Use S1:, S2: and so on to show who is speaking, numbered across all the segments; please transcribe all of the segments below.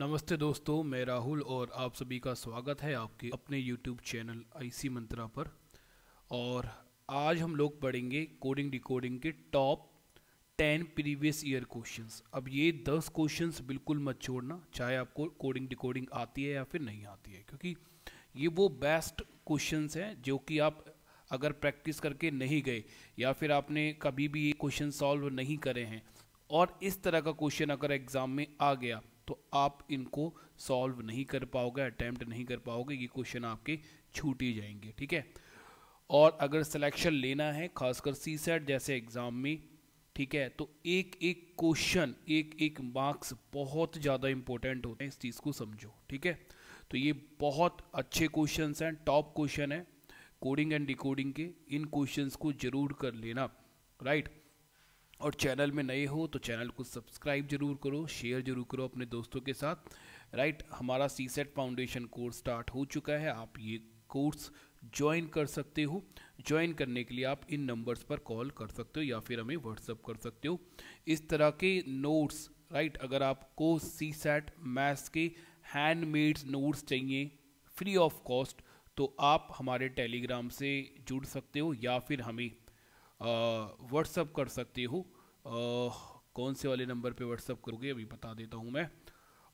S1: नमस्ते दोस्तों मैं राहुल और आप सभी का स्वागत है आपके अपने YouTube चैनल आईसी मंत्रा पर और आज हम लोग पढ़ेंगे कोडिंग डिकोडिंग के top ten previous year questions अब ये दस क्वेश्चंस बिल्कुल मत छोड़ना चाहे आपको कोडिंग डिकोडिंग आती है या फिर नहीं आती है क्योंकि ये वो बेस्ट क्वेश्चंस हैं जो कि आप अगर प्रैक्टिस करके नहीं गए या फिर आपने कभी भी ये क्वेश्चन सॉल्व नहीं करे हैं और इस तरह का क्वेश्चन अगर एग्ज़ाम में आ गया तो आप इनको सॉल्व नहीं कर पाओगे अटैम्प्ट नहीं कर पाओगे ये क्वेश्चन आपके छूट ही जाएंगे ठीक है और अगर सिलेक्शन लेना है खासकर सी सेट जैसे एग्ज़ाम में ठीक है तो एक एक क्वेश्चन एक एक मार्क्स बहुत ज़्यादा इंपॉर्टेंट होते हैं इस चीज़ को समझो ठीक है तो ये बहुत अच्छे क्वेश्चन हैं टॉप क्वेश्चन है कोडिंग एंड डिकोडिंग के इन क्वेश्चंस को जरूर कर लेना राइट right? और चैनल में नए हो तो चैनल को सब्सक्राइब जरूर करो शेयर जरूर करो अपने दोस्तों के साथ राइट हमारा C SAT foundation course start हो चुका है आप ये कोर्स ज्वाइन कर सकते हो ज्वाइन करने के लिए आप इन नंबर्स पर कॉल कर सकते हो या फिर हमें व्हाट्सअप कर सकते हो इस तरह के नोट्स राइट अगर आपको सी सेट मैथ्स के हैंडमेड नोट्स चाहिए फ्री ऑफ कॉस्ट तो आप हमारे टेलीग्राम से जुड़ सकते हो या फिर हमें व्हाट्सअप कर सकते हो कौन से वाले नंबर पे व्हाट्सअप करोगे अभी बता देता हूँ मैं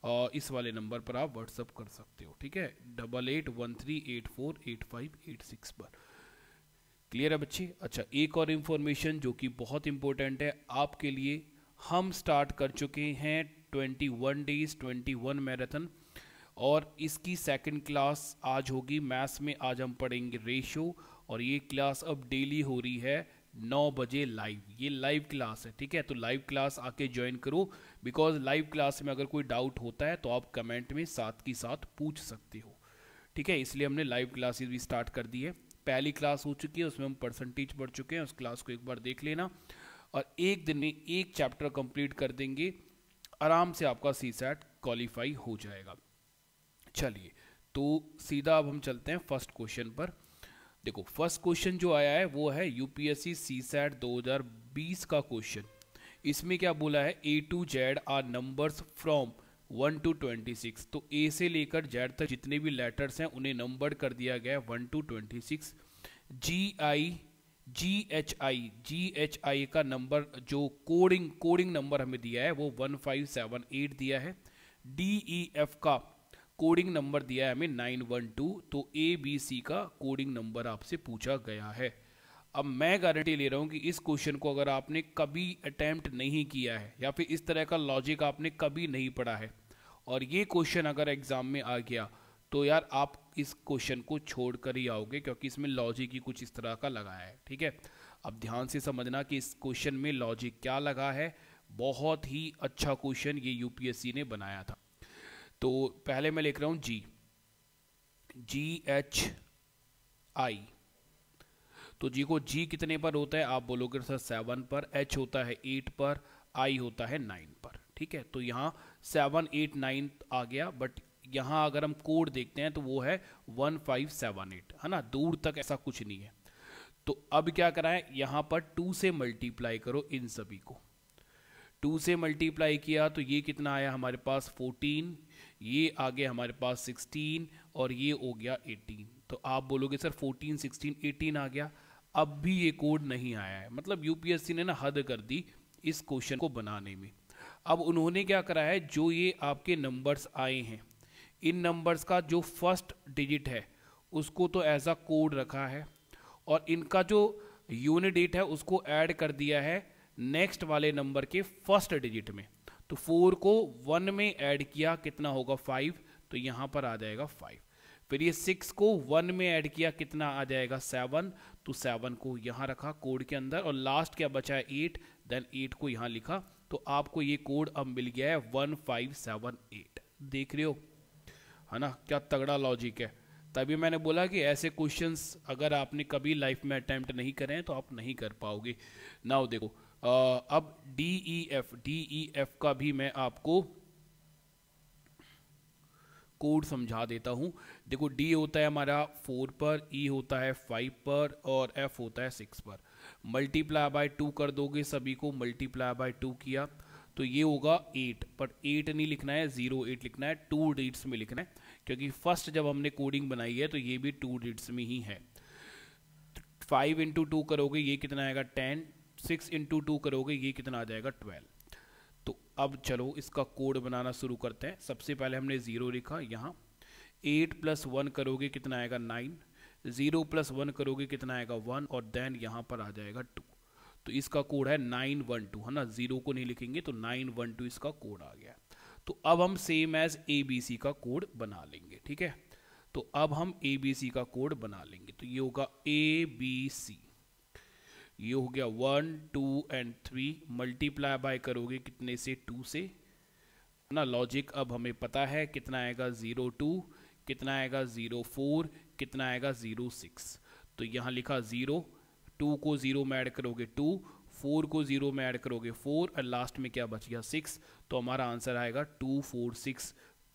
S1: आ, इस वाले नंबर पर आप व्हाट्सअप कर सकते हो ठीक है double eight one three eight four eight five eight six पर क्लियर है बच्चे अच्छा एक और इन्फॉर्मेशन जो कि बहुत इंपॉर्टेंट है आपके लिए हम स्टार्ट कर चुके हैं twenty one days twenty one marathon और इसकी सेकेंड क्लास आज होगी मैथ्स में आज हम पढ़ेंगे रेशो और ये क्लास अब डेली हो रही है नौ बजे लाइव ये लाइव क्लास है ठीक है तो लाइव क्लास आके ज्वाइन करो बिकॉज लाइव क्लास में अगर कोई डाउट होता है तो आप कमेंट में साथ की साथ पूछ सकते हो ठीक है इसलिए हमने लाइव क्लासेस भी स्टार्ट कर दी है पहली क्लास हो चुकी है उसमें हम परसेंटेज बढ़ चुके हैं उस क्लास को एक बार देख लेना और एक दिन में एक चैप्टर कंप्लीट कर देंगे आराम से आपका सी सैट क्वालिफाई हो जाएगा चलिए तो सीधा अब हम चलते हैं फर्स्ट क्वेश्चन पर देखो फर्स्ट क्वेश्चन जो आया है वो है यूपीएससी सी सैट दो का क्वेश्चन इसमें क्या बोला है A to Z are numbers from one to twenty six तो ए से लेकर जेड तक जितने भी लेटर्स हैं उन्हें नंबर कर दिया गया है one to twenty six G I G H I G H I का नंबर जो कोडिंग कोडिंग नंबर हमें दिया है वो वन फाइव सेवन एट दिया है डी ई एफ का कोडिंग नंबर दिया है हमें नाइन वन टू तो ए बी सी का कोडिंग नंबर आपसे पूछा गया है अब मैं गारंटी ले रहा हूँ कि इस क्वेश्चन को अगर आपने कभी अटैम्प्ट नहीं किया है या फिर इस तरह का लॉजिक आपने कभी नहीं पढ़ा है और ये क्वेश्चन अगर एग्जाम में आ गया तो यार आप इस क्वेश्चन को छोड़ कर ही आओगे क्योंकि इसमें लॉजिक ही कुछ इस तरह का लगाया है ठीक है अब ध्यान से समझना कि इस क्वेश्चन में लॉजिक क्या लगा है बहुत ही अच्छा क्वेश्चन ये यूपीएससी ने बनाया था तो पहले मैं लिख रहा हूँ जी जी एच आई तो जी को जी कितने पर होता है आप बोलोगे सर सेवन पर एच होता है एट पर आई होता है नाइन पर ठीक है तो यहाँ सेवन एट नाइन आ गया बट यहाँ अगर हम कोड देखते हैं तो वो है वन फाइव सेवन एट है ना दूर तक ऐसा कुछ नहीं है तो अब क्या कराएं यहाँ पर टू से मल्टीप्लाई करो इन सभी को टू से मल्टीप्लाई किया तो ये कितना आया हमारे पास फोर्टीन ये आ गया हमारे पास 16 और ये हो गया 18 तो आप बोलोगे सर 14 16 18 आ गया अब भी ये कोड नहीं आया है मतलब यूपीएससी ने ना हद कर दी इस क्वेश्चन को बनाने में अब उन्होंने क्या करा है जो ये आपके नंबर्स आए हैं इन नंबर्स का जो फर्स्ट डिजिट है उसको तो एज आ कोड रखा है और इनका जो यूनिट डेट है उसको ऐड कर दिया है नेक्स्ट वाले नंबर के फर्स्ट डिजिट में तो फोर को वन में ऐड किया कितना होगा फाइव तो यहाँ पर आ जाएगा फाइव फिर ये सिक्स को वन में ऐड किया कितना आ जाएगा सेवन तो सेवन को यहां रखा कोड के अंदर और लास्ट क्या बचा है एट देन एट को यहाँ लिखा तो आपको ये कोड अब मिल गया है वन फाइव सेवन एट देख रहे हो है ना क्या तगड़ा लॉजिक है तभी मैंने बोला कि ऐसे क्वेश्चंस अगर आपने कभी लाइफ में अटैम्प्ट नहीं करें तो आप नहीं कर पाओगे नाउ देखो अब D E F D E F का भी मैं आपको कोड समझा देता हूँ देखो डी होता है हमारा फोर पर ई e होता है फाइव पर और एफ होता है सिक्स पर मल्टीप्लाई बाय टू कर दोगे सभी को मल्टीप्लाई बाय टू किया तो ये होगा एट पर एट नहीं लिखना है ज़ीरो एट लिखना है टू डिजिट्स में लिखना है क्योंकि फर्स्ट जब हमने कोडिंग बनाई है तो ये भी टू डिजिट्स में ही है फाइव इंटू टू करोगे ये कितना आएगा टेन सिक्स इंटू टू करोगे ये कितना आ जाएगा ट्वेल्व तो अब चलो इसका कोड बनाना शुरू करते हैं सबसे पहले हमने ज़ीरो लिखा यहाँ एट प्लस वन करोगे कितना आएगा नाइन ज़ीरो प्लस वन करोगे कितना आएगा वन और देन यहाँ पर आ जाएगा टू तो इसका कोड है नाइन वन टू है ना ज़ीरो को नहीं लिखेंगे तो नाइन वन टू इसका कोड आ गया तो अब हम same as A B C का कोड बना लेंगे ठीक है तो अब हम ए बी सी का कोड बना लेंगे तो ये होगा ए बी सी ये हो गया one two and three multiply by करोगे कितने से टू से ना लॉजिक अब हमें पता है कितना आएगा ज़ीरो टू कितना आएगा ज़ीरो फोर कितना आएगा ज़ीरो सिक्स तो यहाँ लिखा ज़ीरो टू को ज़ीरो में ऐड करोगे टू फोर को ज़ीरो में ऐड करोगे फोर और लास्ट में क्या बच गया सिक्स तो हमारा आंसर आएगा two four six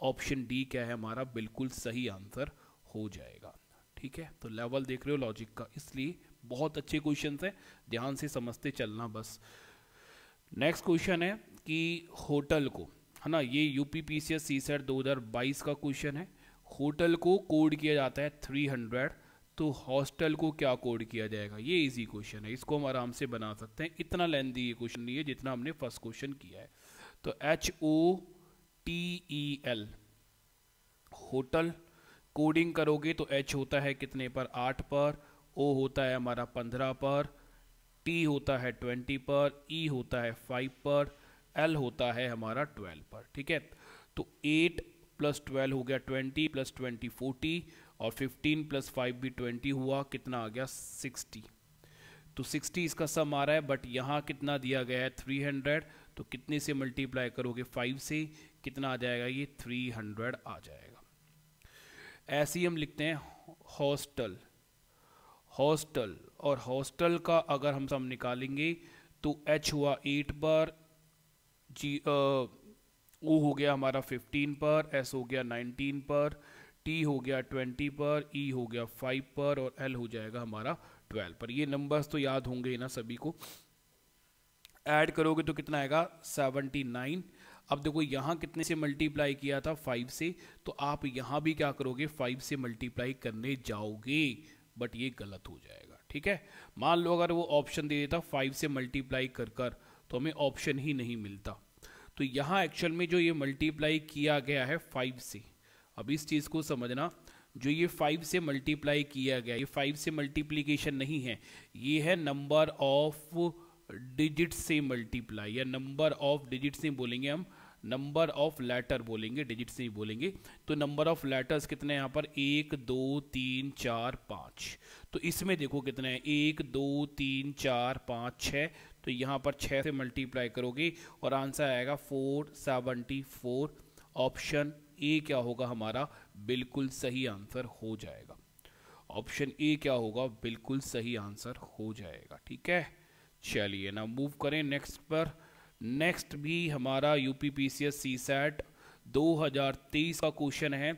S1: option D क्या है हमारा बिल्कुल सही आंसर हो जाएगा ठीक है तो लेवल देख रहे हो लॉजिक का इसलिए बहुत अच्छे क्वेश्चन है ध्यान से समझते चलना बस नेक्स्ट क्वेश्चन है कि होटल को है ना ये U P P C S set दो का क्वेश्चन है होटल को कोड किया जाता है थ्री तो हॉस्टल को क्या कोड किया जाएगा ये इजी क्वेश्चन है इसको हम आराम से बना सकते हैं इतना लेंदी ये क्वेश्चन नहीं है जितना हमने फर्स्ट क्वेश्चन किया है तो H O T E L hotel coding करोगे तो एच होता है कितने पर आठ पर ओ होता है हमारा पंद्रह पर टी होता है ट्वेंटी पर ई e होता है फाइव पर एल होता है हमारा ट्वेल्व पर ठीक है तो एट प्लस ट्वेल्व हो गया ट्वेंटी प्लस ट्वेंटी फोर्टी और फिफ्टीन प्लस फाइव भी ट्वेंटी हुआ कितना आ गया सिक्सटी तो सिक्सटी इसका सम आ रहा है बट यहाँ कितना दिया गया है थ्री हंड्रेड तो कितने से मल्टीप्लाई करोगे फाइव से कितना आ जाएगा ये थ्री हंड्रेड आ जाएगा ऐसे ही हम लिखते हैं हॉस्टल हॉस्टल और हॉस्टल का अगर हम सब निकालेंगे तो एच हुआ एट पर जी ओ हो गया हमारा फिफ्टीन पर एस हो गया नाइनटीन पर टी हो गया ट्वेंटी पर ई e हो गया फाइव पर और एल हो जाएगा हमारा ट्वेल्व पर ये नंबर्स तो याद होंगे ही ना सभी को ऐड करोगे तो कितना आएगा सेवनटी नाइन अब देखो यहाँ कितने से मल्टीप्लाई किया था फाइव से तो आप यहाँ भी क्या करोगे फाइव से मल्टीप्लाई करने जाओगे बट ये गलत हो जाएगा ठीक है मान लो अगर वो ऑप्शन दे देता फाइव से मल्टीप्लाई कर कर तो हमें ऑप्शन ही नहीं मिलता तो यहाँ एक्चुअल में जो ये मल्टीप्लाई किया गया है फाइव से अब इस चीज़ को समझना जो ये फाइव से मल्टीप्लाई किया गया ये फाइव से मल्टीप्लीकेशन नहीं है ये है नंबर ऑफ डिजिट से मल्टीप्लाई या नंबर ऑफ डिजिट से बोलेंगे हम नंबर ऑफ लेटर बोलेंगे डिजिट से ही बोलेंगे तो नंबर ऑफ लेटर्स कितने यहाँ पर एक दो तीन चार पाँच तो इसमें देखो कितने हैं एक दो तीन चार पाँच छः तो यहाँ पर छः से मल्टीप्लाई करोगे और आंसर आएगा four seventy four option A क्या होगा हमारा बिल्कुल सही आंसर हो जाएगा ऑप्शन ए क्या होगा बिल्कुल सही आंसर हो जाएगा ठीक है चलिए ना मूव करें नेक्स्ट पर नेक्स्ट भी हमारा U P P C S C SAT दो हज़ार तेईस का क्वेश्चन है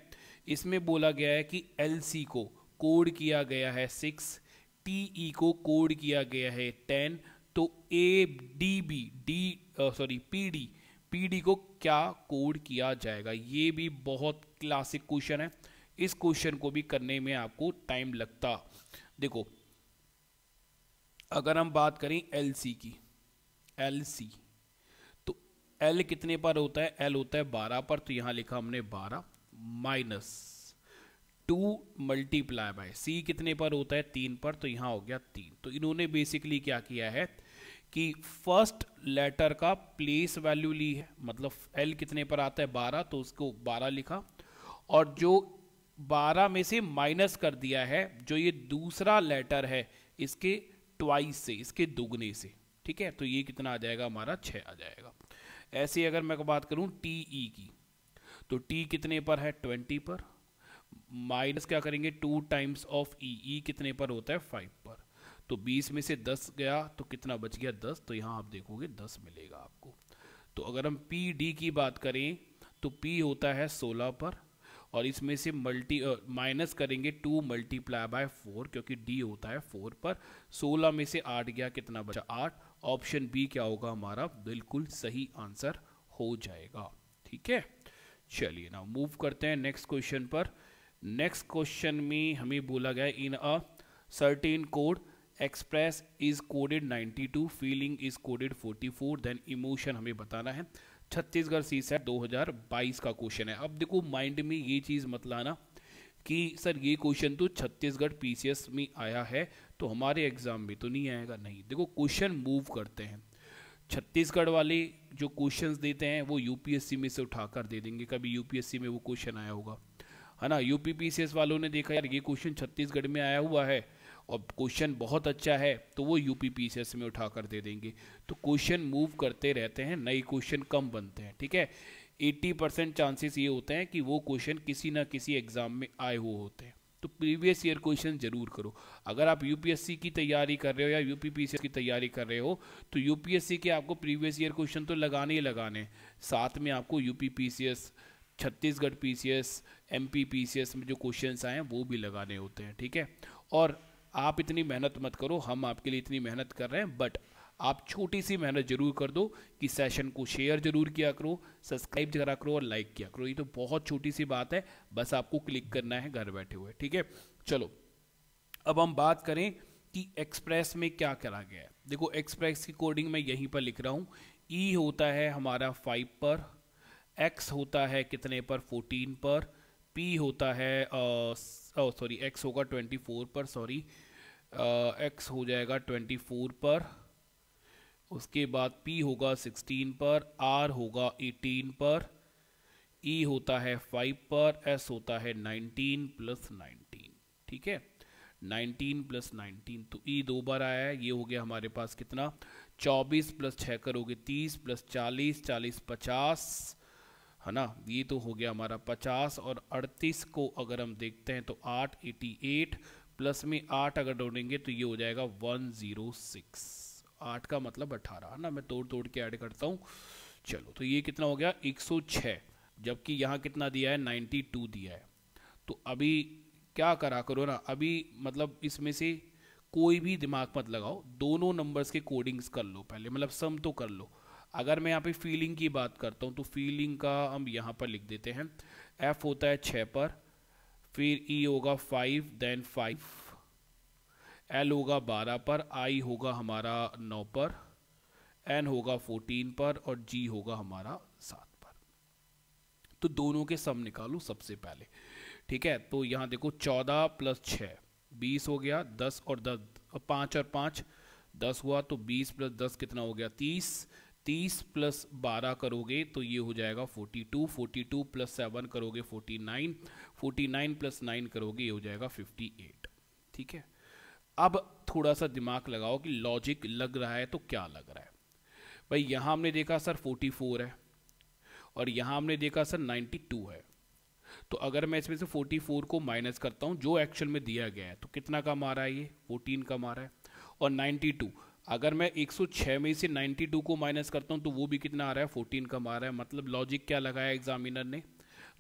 S1: इसमें बोला गया है कि एल सी को कोड किया गया है सिक्स टी ई को कोड किया गया है टेन तो A D B D sorry P D P D को क्या कोड किया जाएगा ये भी बहुत क्लासिक क्वेश्चन है इस क्वेश्चन को भी करने में आपको टाइम लगता देखो अगर हम बात करें एल सी की एल सी एल कितने पर होता है एल होता है बारह पर तो यहाँ लिखा हमने बारह minus two multiply by C कितने पर होता है तीन पर तो यहाँ हो गया तीन तो इन्होंने बेसिकली क्या किया है कि फर्स्ट लेटर का प्लेस वैल्यू ली है मतलब एल कितने पर आता है बारह तो उसको बारह लिखा और जो बारह में से माइनस कर दिया है जो ये दूसरा लेटर है इसके ट्वाइस से इसके दुगने से ठीक है तो ये कितना आ जाएगा हमारा छः आ जाएगा ऐसे अगर मैं बात करूं टी ई e की तो टी कितने पर है ट्वेंटी पर माइनस क्या करेंगे two times of E E कितने पर होता है फाइव पर तो बीस में से दस गया तो कितना बच गया दस तो यहाँ आप देखोगे दस मिलेगा आपको तो अगर हम पी डी की बात करें तो पी होता है सोलह पर और इसमें से मल्टी माइनस करेंगे टू मल्टीप्लाई बाय फोर क्योंकि डी होता है फोर पर सोलह में से आठ गया कितना बचा आठ ऑप्शन बी क्या होगा हमारा बिल्कुल सही आंसर हो जाएगा ठीक है चलिए ना मूव करते हैं नेक्स्ट क्वेश्चन पर नेक्स्ट क्वेश्चन में हमें बोला गया in a certain code express is coded 92 feeling is coded 44 then emotion हमें बताना है छत्तीसगढ़ सी सेट 2022 का क्वेश्चन है अब देखो माइंड में ये चीज़ मत लाना कि सर ये क्वेश्चन तो छत्तीसगढ़ पीसीएस में आया है तो हमारे एग्ज़ाम में तो नहीं आएगा नहीं देखो क्वेश्चन मूव करते हैं छत्तीसगढ़ वाले जो क्वेश्चंस देते हैं वो यूपीएससी में से उठा कर दे देंगे कभी यूपीएससी में वो क्वेश्चन आया होगा है ना यूपीपीसीएस वालों ने देखा यार ये क्वेश्चन छत्तीसगढ़ में आया हुआ है और क्वेश्चन बहुत अच्छा है तो वो यूपीपीसीएस में उठा कर दे देंगे तो क्वेश्चन मूव करते रहते हैं नए क्वेश्चन कम बनते हैं ठीक है एट्टी परसेंट चांसेस ये होते हैं कि वो क्वेश्चन किसी ना किसी एग्ज़ाम में आए हुए होते हैं तो प्रीवियस ईयर क्वेश्चन जरूर करो अगर आप यूपीएससी की तैयारी कर रहे हो या यूपीपीसी की तैयारी कर रहे हो तो यूपीएससी के आपको प्रीवियस ईयर क्वेश्चन तो लगाने ही लगाने साथ में आपको UPPCS Chhattisgarh PCS C S में जो क्वेश्चन आए हैं वो भी लगाने होते हैं ठीक है और आप इतनी मेहनत मत करो हम आपके लिए इतनी मेहनत कर रहे हैं बट आप छोटी सी मेहनत जरूर कर दो कि सेशन को शेयर जरूर किया करो सब्सक्राइब करा करो और लाइक किया करो ये तो बहुत छोटी सी बात है बस आपको क्लिक करना है घर बैठे हुए ठीक है चलो अब हम बात करें कि एक्सप्रेस में क्या करा गया है देखो एक्सप्रेस की कोडिंग में यहीं पर लिख रहा हूँ ई e होता है हमारा फाइव पर एक्स होता है कितने पर फोर्टीन पर पी होता है सॉरी एक्स होगा ट्वेंटी फोर पर सॉरी एक्स हो जाएगा ट्वेंटी फोर पर उसके बाद P होगा 16 पर R होगा 18 पर E होता है 5 पर S होता है 19 प्लस 19 ठीक है 19 प्लस 19 तो E दो बार आया है ये हो गया हमारे पास कितना 24 प्लस छः करोगे 30 प्लस 40 40 50 है ना ये तो हो गया हमारा 50 और 38 को अगर हम देखते हैं तो 8 88 प्लस में 8 अगर डोड़ेंगे तो ये हो जाएगा 106 आठ का मतलब अठारह है ना मैं तोड़ तोड़ के ऐड करता हूँ चलो तो ये कितना हो गया एक सौ छः जबकि यहाँ कितना दिया है नाइन्टी टू दिया है तो अभी क्या करा करो ना अभी मतलब इसमें से कोई भी दिमाग मत लगाओ दोनों नंबर्स के कोडिंग्स कर लो पहले मतलब सम तो कर लो अगर मैं यहाँ पे फीलिंग की बात करता हूँ तो फीलिंग का हम यहाँ पर लिख देते हैं एफ होता है छः पर फिर ई e होगा फाइव देन फाइव एल होगा बारह पर आई होगा हमारा नौ पर एन होगा फोर्टीन पर और जी होगा हमारा सात पर तो दोनों के सम निकालो सबसे पहले ठीक है तो यहाँ देखो चौदह प्लस छः बीस हो गया दस और दस पाँच और पाँच दस हुआ तो बीस प्लस दस कितना हो गया तीस तीस प्लस बारह करोगे तो ये हो जाएगा forty two forty two plus seven करोगे forty nine forty nine plus nine करोगे ये हो जाएगा फिफ्टी एट ठीक है अब थोड़ा सा दिमाग लगाओ कि लॉजिक लग रहा है तो क्या लग रहा है भाई यहाँ हमने देखा सर 44 है और यहाँ हमने देखा सर 92 है तो अगर मैं इसमें से 44 को माइनस करता हूँ जो एक्चुअल में दिया गया है तो कितना कम आ रहा है ये 14 कम आ रहा है और 92 अगर मैं 106 में से 92 को माइनस करता हूँ तो वो भी कितना आ रहा है 14 कम आ रहा है मतलब लॉजिक क्या लगाया एग्जामिनर ने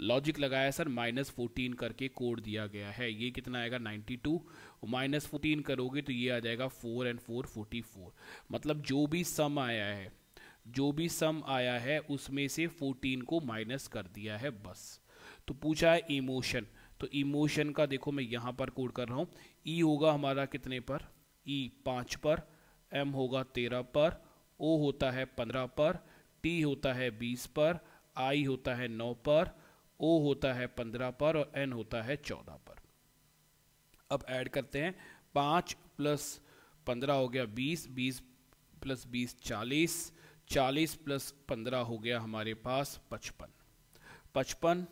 S1: लॉजिक लगाया सर माइनस फोर्टीन करके कोड दिया गया है ये कितना आएगा नाइन्टी टू माइनस फोर्टीन करोगे तो ये आ जाएगा four and four forty four मतलब जो भी सम आया है जो भी सम आया है उसमें से फोर्टीन को माइनस कर दिया है बस तो पूछा है इमोशन तो इमोशन का देखो मैं यहाँ पर कोड कर रहा हूँ ई e होगा हमारा कितने पर ई e पाँच पर एम होगा तेरह पर ओ होता है पंद्रह पर टी होता है बीस पर आई होता है नौ पर ओ होता है पंद्रह पर और एन होता है चौदह पर अब ऐड करते हैं पाँच प्लस पंद्रह हो गया बीस बीस प्लस बीस चालीस चालीस प्लस पंद्रह हो गया हमारे पास पचपन पचपन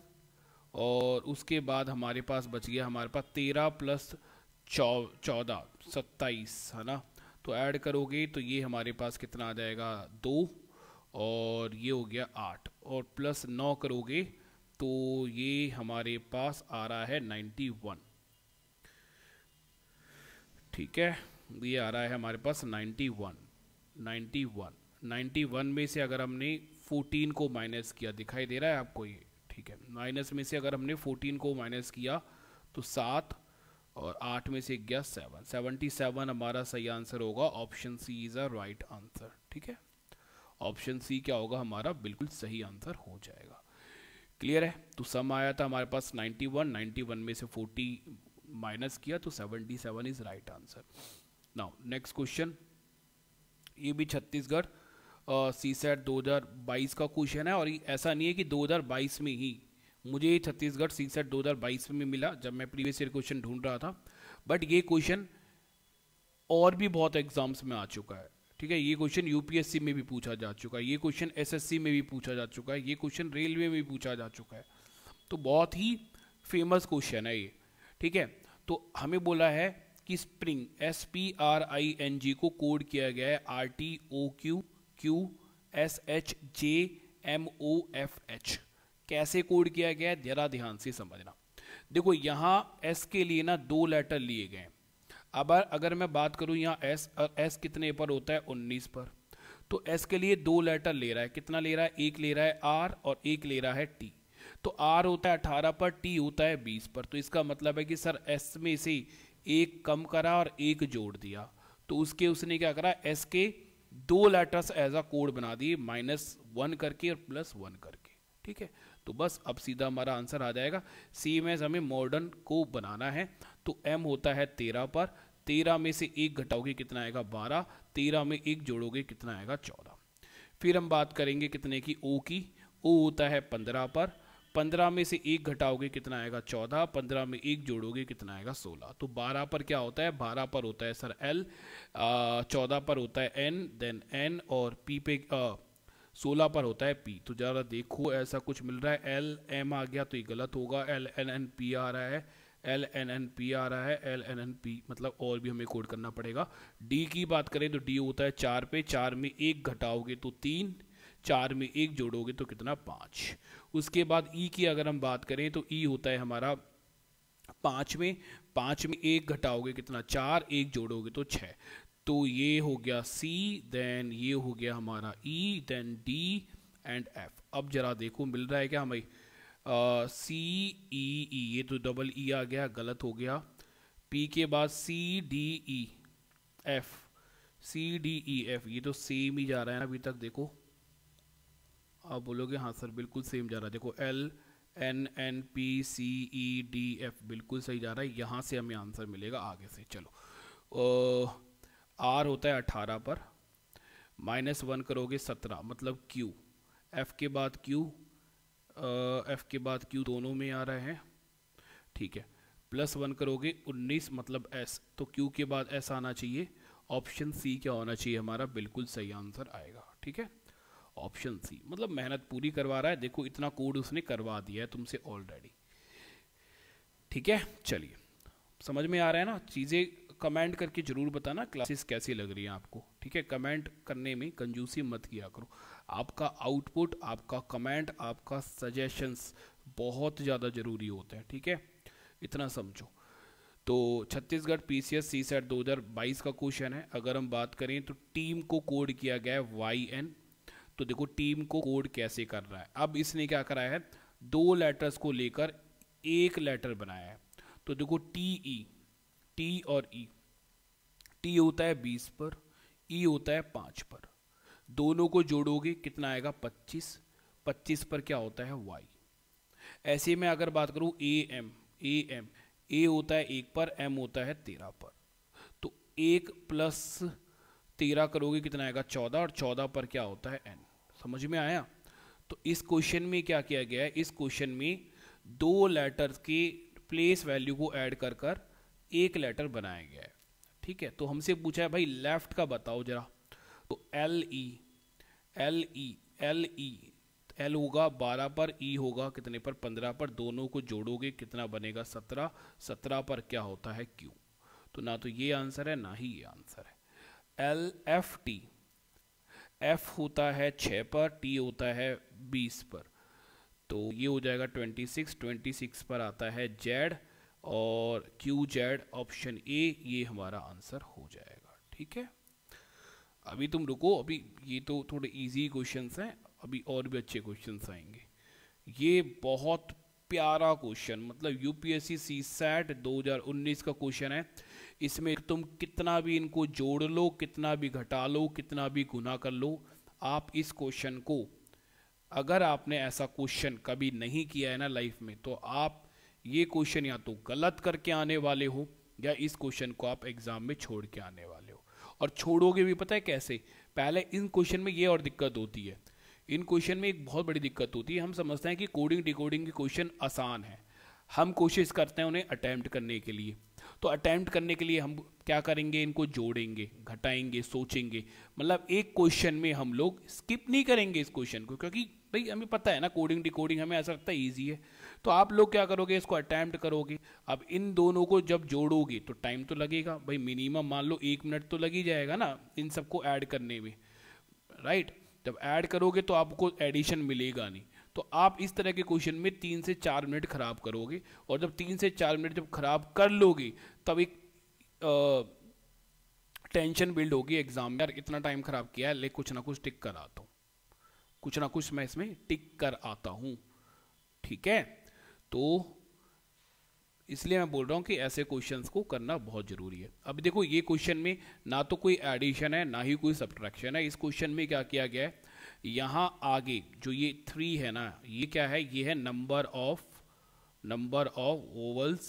S1: और उसके बाद हमारे पास बच गया हमारे पास तेरह प्लस चौ चौदह सत्ताईस है ना तो ऐड करोगे तो ये हमारे पास कितना आ जाएगा दो और ये हो गया आठ और प्लस नौ करोगे तो ये हमारे पास आ रहा है 91 ठीक है ये आ रहा है हमारे पास 91 91 91 में से अगर हमने 14 को माइनस किया दिखाई दे रहा है आपको ये ठीक है माइनस में से अगर हमने 14 को माइनस किया तो सात और आठ में से गया सेवन सेवनटी सेवन हमारा सही आंसर होगा option C is a right answer ठीक है ऑप्शन सी क्या होगा हमारा बिल्कुल सही आंसर हो जाएगा क्लियर है तो सम आया था हमारे पास 91 91 में से 40 माइनस किया तो 77 is right answer now next question ये भी छत्तीसगढ़ सी सेट दो का क्वेश्चन है और ऐसा नहीं है कि 2022 में ही मुझे छत्तीसगढ़ सी सेट दो में मिला जब मैं प्रीवियस ईयर क्वेश्चन ढूंढ रहा था बट ये क्वेश्चन और भी बहुत एग्जाम्स में आ चुका है ठीक है ये क्वेश्चन यूपीएससी में भी पूछा जा चुका है ये क्वेश्चन एसएससी में भी पूछा जा चुका है ये क्वेश्चन रेलवे में भी पूछा जा चुका है तो बहुत ही फेमस क्वेश्चन है ये ठीक है तो हमें बोला है कि spring S P R I N G को कोड किया गया है R T O Q Q S H J M O F H कैसे कोड किया गया है जरा ध्यान से समझना देखो यहाँ एस के लिए ना दो लेटर लिए गए हैं अब अगर मैं बात करूँ यहाँ एस और एस कितने पर होता है उन्नीस पर तो एस के लिए दो लेटर ले रहा है कितना ले रहा है एक ले रहा है आर और एक ले रहा है टी तो आर होता है अठारह पर टी होता है बीस पर तो इसका मतलब है कि सर एस में से एक कम करा और एक जोड़ दिया तो उसके उसने क्या करा एस के दो लेटर्स एज अ कोड बना दिए माइनस वन करके और प्लस वन करके ठीक है तो बस अब सीधा हमारा आंसर आ जाएगा सेम एज हमें मॉडर्न को बनाना है तो m होता है तेरह पर तेरह में से एक घटाओगे कितना आएगा बारह तेरह में एक जोड़ोगे कितना आएगा चौदह फिर हम बात करेंगे कितने की ओ की ओ होता है पंद्रह पर पंद्रह में से एक घटाओगे कितना आएगा चौदह पंद्रह में एक जोड़ोगे कितना आएगा सोलह तो बारह पर क्या होता है बारह पर होता है सर एल चौदह पर होता है एन देन एन और पी पे सोलह पर होता है पी तो ज़रा देखो ऐसा कुछ मिल रहा है एल एम आ गया तो ये गलत होगा एल एन एन पी आ रहा है एल एन एन पी आ रहा है एल एन एन पी मतलब और भी हमें कोड करना पड़ेगा डी की बात करें तो डी होता है चार पे चार में एक घटाओगे तो तीन चार में एक जोड़ोगे तो कितना पाँच उसके बाद ई e की अगर हम बात करें तो ई e होता है हमारा पाँच में पाँच में एक घटाओगे कितना चार एक जोड़ोगे तो छः तो ये हो गया सी देन ये हो गया हमारा E then D and F अब जरा देखो मिल रहा है क्या हमें सी ई ई ये तो डबल ई e आ गया गलत हो गया पी के बाद C D E F C D E F ये तो सेम ही जा रहा है अभी तक देखो आप बोलोगे हाँ सर बिल्कुल सेम जा रहा है देखो L N N P C E D F बिल्कुल सही जा रहा है यहाँ से हमें आंसर मिलेगा आगे से चलो ओ, आर होता है अठारह पर माइनस वन करोगे सत्रह मतलब क्यू एफ के बाद क्यू एफ के बाद क्यू दोनों में आ रहे हैं ठीक है प्लस वन करोगे उन्नीस मतलब एस तो क्यू के बाद एस आना चाहिए ऑप्शन सी क्या होना चाहिए हमारा बिल्कुल सही आंसर आएगा ठीक है ऑप्शन सी मतलब मेहनत पूरी करवा रहा है देखो इतना कोड उसने करवा दिया है तुमसे ऑलरेडी ठीक है चलिए समझ में आ रहा है ना चीज़ें कमेंट करके ज़रूर बताना क्लासेस कैसी लग रही है आपको ठीक है कमेंट करने में कंजूसी मत किया करो आपका आउटपुट आपका कमेंट आपका सजेशंस बहुत ज़्यादा ज़रूरी होते हैं ठीक है इतना समझो तो Chhattisgarh P C S C set दो हज़ार बाईस का क्वेश्चन है अगर हम बात करें तो टीम को कोड किया गया है वाई एन तो देखो टीम को कोड कैसे कर रहा है अब इसने क्या कराया है दो लेटर्स को लेकर एक लेटर बनाया है तो देखो टी ई e टी और ई टी होता है बीस पर ई होता है पाँच पर दोनों को जोड़ोगे कितना आएगा पच्चीस पच्चीस पर क्या होता है वाई ऐसे में अगर बात करूँ A M A M A होता है एक पर एम होता है तेरह पर तो एक प्लस तेरह करोगे कितना आएगा चौदह और चौदह पर क्या होता है एन समझ में आया तो इस क्वेश्चन में क्या किया गया है इस क्वेश्चन में दो लेटर्स के प्लेस वैल्यू को ऐड कर कर एक लेटर बनाया गया है ठीक है तो हमसे पूछा है भाई लेफ्ट का बताओ जरा तो L E L E L E L होगा बारह पर ई e होगा कितने पर पंद्रह पर दोनों को जोड़ोगे कितना बनेगा सत्रह सत्रह पर क्या होता है क्यू तो ना तो ये आंसर है ना ही ये आंसर है एल एफ टी एफ होता है छ पर टी होता है बीस पर तो ये हो जाएगा ट्वेंटी सिक्स ट्वेंटी सिक्स पर आता है जेड और क्यू जेड ऑप्शन ए ये हमारा आंसर हो जाएगा ठीक है अभी तुम रुको अभी ये तो थोड़े इजी क्वेश्चंस हैं अभी और भी अच्छे क्वेश्चंस आएंगे ये बहुत प्यारा क्वेश्चन मतलब यूपीएससी सी सैट उन्नीस का क्वेश्चन है इसमें तुम कितना भी इनको जोड़ लो कितना भी घटा लो कितना भी गुना कर लो आप इस क्वेश्चन को अगर आपने ऐसा क्वेश्चन कभी नहीं किया है ना लाइफ में तो आप ये क्वेश्चन या तो गलत करके आने वाले हो या इस क्वेश्चन को आप एग्जाम में छोड़ के आने वाले हो और छोड़ोगे भी पता है कैसे पहले इन क्वेश्चन में ये और दिक्कत होती है इन क्वेश्चन में एक बहुत बड़ी दिक्कत होती है हम समझते हैं कि कोडिंग डिकोडिंग के क्वेश्चन आसान है हम कोशिश करते हैं उन्हें अटैम्प्ट करने के लिए तो अटैम्प्ट करने के लिए हम क्या करेंगे इनको जोड़ेंगे घटाएंगे सोचेंगे मतलब एक क्वेश्चन में हम लोग स्किप नहीं करेंगे इस क्वेश्चन को क्योंकि भाई हमें पता है ना कोडिंग डिकोडिंग हमें ऐसा लगता है ईजी है तो आप लोग क्या करोगे इसको अटैम्प्ट करोगे अब इन दोनों को जब जोड़ोगे तो टाइम तो लगेगा भाई मिनिमम मान लो एक मिनट तो लग ही जाएगा ना इन सबको ऐड करने में राइट जब ऐड करोगे तो आपको एडिशन मिलेगा नहीं तो आप इस तरह के क्वेश्चन में तीन से चार मिनट खराब करोगे और जब तीन से चार मिनट जब खराब कर लोगे तब एक आ, टेंशन बिल्ड होगी एग्जाम में यार इतना टाइम खराब किया है ले कुछ ना कुछ टिक कर आता हूँ कुछ ना कुछ मैं इसमें टिक कर आता हूँ ठीक है तो इसलिए मैं बोल रहा हूँ कि ऐसे क्वेश्चंस को करना बहुत ज़रूरी है अब देखो ये क्वेश्चन में ना तो कोई एडिशन है ना ही कोई सब्ट्रैक्शन है इस क्वेश्चन में क्या किया गया है यहाँ आगे जो ये थ्री है ना ये क्या है ये है number of number of vowels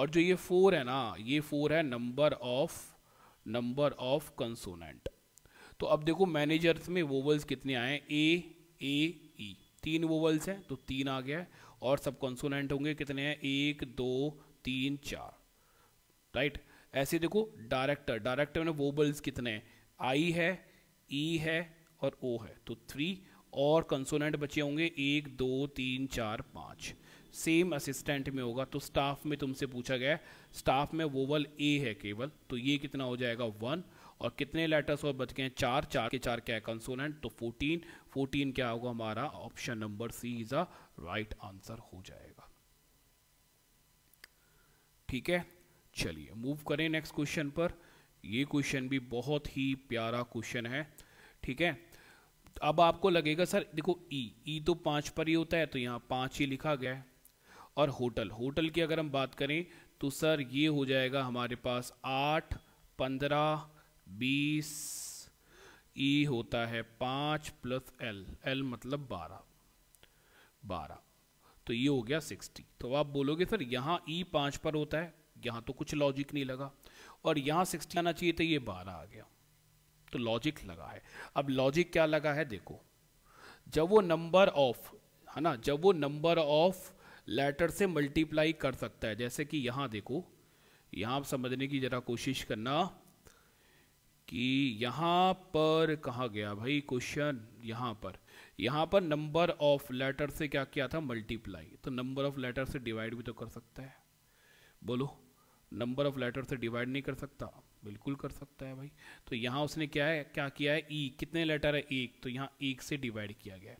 S1: और जो ये फोर है ना ये फोर है number of number of consonant तो अब देखो मैनेजर्स में वोवल्स कितने आए ए ए ई तीन वोवल्स हैं तो तीन आ गया है और सब कॉन्सोनेंट होंगे कितने हैं एक दो तीन चार राइट ऐसे देखो डायरेक्टर डायरेक्टर में वोबल्स कितने हैं आई है ई e है और ओ है तो थ्री और कंसोनेंट बचे होंगे एक दो तीन चार पाँच सेम असिस्टेंट में होगा तो स्टाफ में तुमसे पूछा गया स्टाफ में वोवल ए है केवल तो ये कितना हो जाएगा वन और कितने लेटर्स और बच गए हैं चार चार के चार क्या है कंसोनेंट तो फोर्टीन फोर्टीन क्या होगा हमारा option number C is a right answer हो जाएगा ठीक है चलिए मूव करें नेक्स्ट क्वेश्चन पर ये क्वेश्चन भी बहुत ही प्यारा क्वेश्चन है ठीक है अब आपको लगेगा सर देखो ई e, ई e तो पाँच पर ही होता है तो यहाँ पाँच ही लिखा गया है और होटल होटल की अगर हम बात करें तो सर ये हो जाएगा हमारे पास आठ पंद्रह बीस ई होता है पाँच प्लस एल एल मतलब बारह बारह तो ये हो गया सिक्सटी तो आप बोलोगे सर यहाँ ई पाँच पर होता है यहाँ तो कुछ लॉजिक नहीं लगा और यहाँ सिक्सटी आना चाहिए तो ये बारह आ गया तो लॉजिक लगा है अब लॉजिक क्या लगा है देखो जब वो नंबर ऑफ है ना जब वो नंबर ऑफ लेटर से मल्टीप्लाई कर सकता है जैसे कि यहाँ देखो यहाँ समझने की ज़रा कोशिश करना कि यहाँ पर कहा गया भाई क्वेश्चन यहाँ पर यहाँ पर नंबर ऑफ लेटर से क्या किया था मल्टीप्लाई तो नंबर ऑफ लेटर से डिवाइड भी तो कर सकता है बोलो नंबर ऑफ लेटर से डिवाइड नहीं कर सकता बिल्कुल कर सकता है भाई तो यहाँ उसने क्या है क्या किया है ई कितने लेटर है एक तो यहाँ एक से डिवाइड किया गया है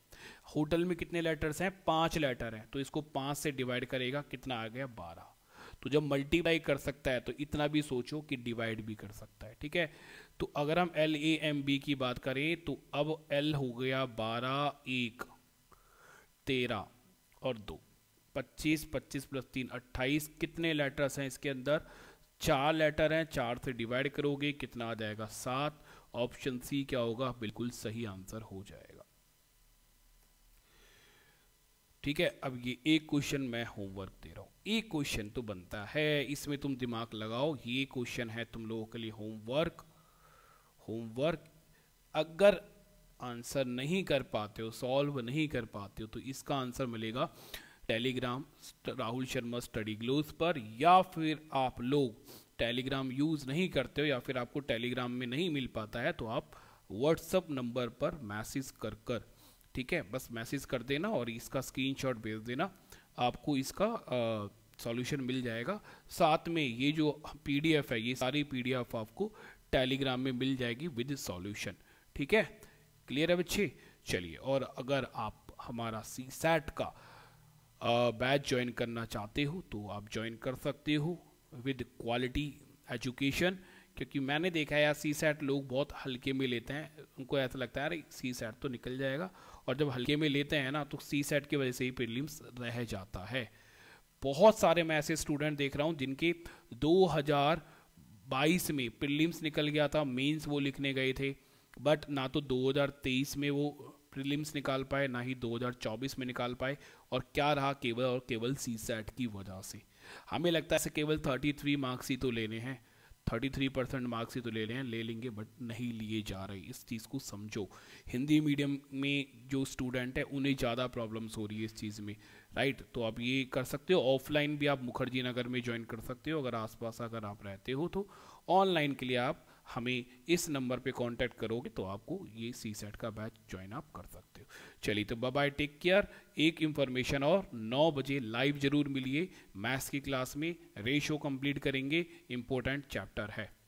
S1: होटल में कितने लेटर्स हैं पाँच लेटर हैं तो इसको पाँच से डिवाइड करेगा कितना आ गया बारह तो जब मल्टीप्लाई कर सकता है तो इतना भी सोचो कि डिवाइड भी कर सकता है ठीक है तो अगर हम एल ए एम बी की बात करें तो अब एल हो गया बारह एक तेरह और दो पच्चीस पच्चीस प्लस तीन अट्ठाईस कितने लेटर्स हैं इसके अंदर चार लेटर हैं चार से डिवाइड करोगे कितना आ जाएगा सात ऑप्शन सी क्या होगा बिल्कुल सही आंसर हो जाएगा ठीक है अब ये एक क्वेश्चन मैं होमवर्क दे रहा हूँ एक क्वेश्चन तो बनता है इसमें तुम दिमाग लगाओ ये क्वेश्चन है तुम लोगों के लिए होमवर्क होमवर्क अगर आंसर नहीं कर पाते हो सॉल्व नहीं कर पाते हो तो इसका आंसर मिलेगा टेलीग्राम राहुल शर्मा स्टडी ग्लोज पर या फिर आप लोग टेलीग्राम यूज़ नहीं करते हो या फिर आपको टेलीग्राम में नहीं मिल पाता है तो आप व्हाट्सअप नंबर पर मैसेज कर कर ठीक है बस मैसेज कर देना और इसका स्क्रीनशॉट भेज देना आपको इसका सॉल्यूशन मिल जाएगा साथ में ये जो पीडीएफ है ये सारी पीडीएफ आपको टेलीग्राम में मिल जाएगी विद सॉल्यूशन ठीक है क्लियर है बच्चे चलिए और अगर आप हमारा सी सैट का बैच ज्वाइन करना चाहते हो तो आप ज्वाइन कर सकते हो विद क्वालिटी एजुकेशन क्योंकि मैंने देखा है यार सी सैट लोग बहुत हल्के में लेते हैं उनको ऐसा लगता है अरे सी सैट तो निकल जाएगा और जब हल्के में लेते हैं ना तो सी सेट की वजह से ही प्रीलिम्स रह जाता है बहुत सारे मैं ऐसे स्टूडेंट देख रहा हूँ जिनके 2022 में प्रीलिम्स निकल गया था मेंस वो लिखने गए थे बट ना तो 2023 में वो प्रीलिम्स निकाल पाए ना ही 2024 में निकाल पाए और क्या रहा केवल और केवल सी सेट की वजह से हमें लगता है केवल 33 मार्क्स ही तो लेने हैं थर्टी थ्री परसेंट मार्क्स ही तो ले रहे हैं ले लेंगे बट नहीं लिए जा रहे इस चीज़ को समझो हिंदी मीडियम में जो स्टूडेंट है उन्हें ज़्यादा प्रॉब्लम्स हो रही है इस चीज़ में राइट तो आप ये कर सकते हो ऑफलाइन भी आप मुखर्जी नगर में ज्वाइन कर सकते हो अगर आसपास अगर आप रहते हो तो ऑनलाइन के लिए आप हमें इस नंबर पे कांटेक्ट करोगे तो आपको ये सी सेट का बैच ज्वाइन आप कर सकते हो चलिए तो बाय टेक केयर एक इंफॉर्मेशन और 9 बजे लाइव जरूर मिलिए मैथ्स की क्लास में रेशो कंप्लीट करेंगे इंपॉर्टेंट चैप्टर है